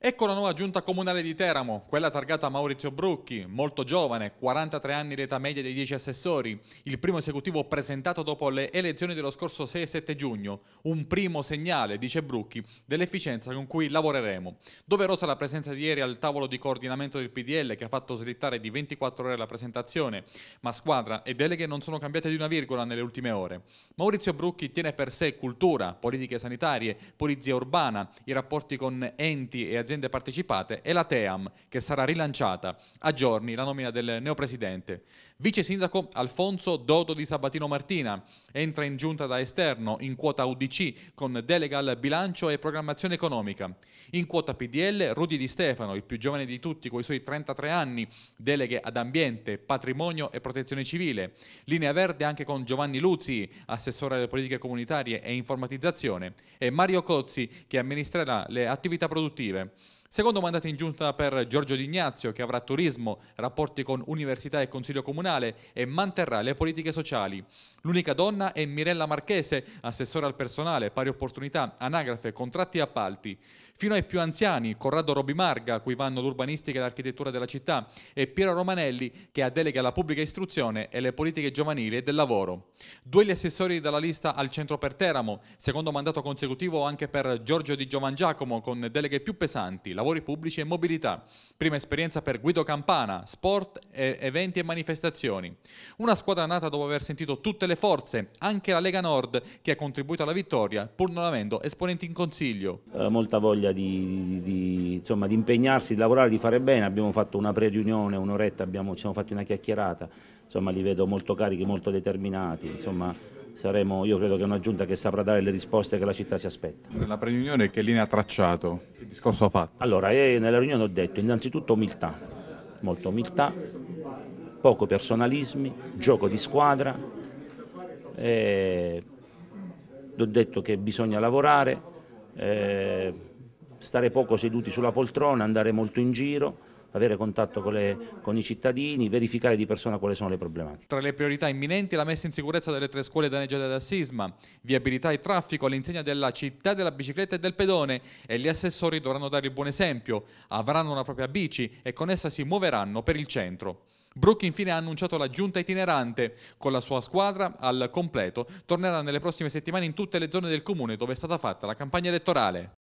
Ecco la nuova giunta comunale di Teramo, quella targata Maurizio Brucchi, molto giovane, 43 anni l'età media dei 10 assessori, il primo esecutivo presentato dopo le elezioni dello scorso 6 e 7 giugno, un primo segnale, dice Brucchi, dell'efficienza con cui lavoreremo. Doverosa la presenza di ieri al tavolo di coordinamento del PDL che ha fatto slittare di 24 ore la presentazione, ma squadra e deleghe non sono cambiate di una virgola nelle ultime ore. Maurizio Brucchi tiene per sé cultura, politiche sanitarie, polizia urbana, i rapporti con enti e aziende aziende partecipate e la Team, che sarà rilanciata a giorni la nomina del neopresidente. Vice sindaco Alfonso Dodo di Sabatino Martina entra in giunta da esterno in quota UDC con delega al bilancio e programmazione economica. In quota PDL Rudi Di Stefano, il più giovane di tutti coi suoi 33 anni, deleghe ad ambiente, patrimonio e protezione civile. Linea verde anche con Giovanni Luzzi, assessore alle politiche comunitarie e informatizzazione, e Mario Cozzi che amministrerà le attività produttive. Secondo mandato in giunta per Giorgio D'Ignazio, che avrà turismo, rapporti con università e consiglio comunale e manterrà le politiche sociali. L'unica donna è Mirella Marchese, assessore al personale, pari opportunità, anagrafe, contratti e appalti. Fino ai più anziani, Corrado Robimarga, a cui vanno l'urbanistica e l'architettura della città, e Piero Romanelli, che ha delega alla pubblica istruzione e le politiche giovanili e del lavoro. Due gli assessori dalla lista al centro per Teramo, secondo mandato consecutivo anche per Giorgio Di Giovan Giacomo, con deleghe più pesanti, lavori pubblici e mobilità. Prima esperienza per Guido Campana, sport, e eventi e manifestazioni. Una squadra nata dopo aver sentito tutte le forze, anche la Lega Nord, che ha contribuito alla vittoria, pur non avendo esponenti in consiglio. Eh, molta voglia di, di, insomma, di, impegnarsi, di lavorare, di fare bene. Abbiamo fatto una pre-riunione, un'oretta, abbiamo, ci siamo fatti una chiacchierata. Insomma, li vedo molto carichi, molto determinati. Insomma, saremo, io credo che è una giunta che saprà dare le risposte che la città si aspetta. Nella preunione che linea ha tracciato? Che discorso ha fatto? Allora, eh, nella riunione ho detto innanzitutto umiltà, molta umiltà, poco personalismi, gioco di squadra, eh, ho detto che bisogna lavorare, eh, stare poco seduti sulla poltrona, andare molto in giro, avere contatto con, le, con i cittadini, verificare di persona quali sono le problematiche. Tra le priorità imminenti la messa in sicurezza delle tre scuole danneggiate dal sisma, viabilità e traffico all'insegna della città della bicicletta e del pedone e gli assessori dovranno dare il buon esempio, avranno una propria bici e con essa si muoveranno per il centro. Brook infine ha annunciato la giunta itinerante. Con la sua squadra al completo tornerà nelle prossime settimane in tutte le zone del comune dove è stata fatta la campagna elettorale.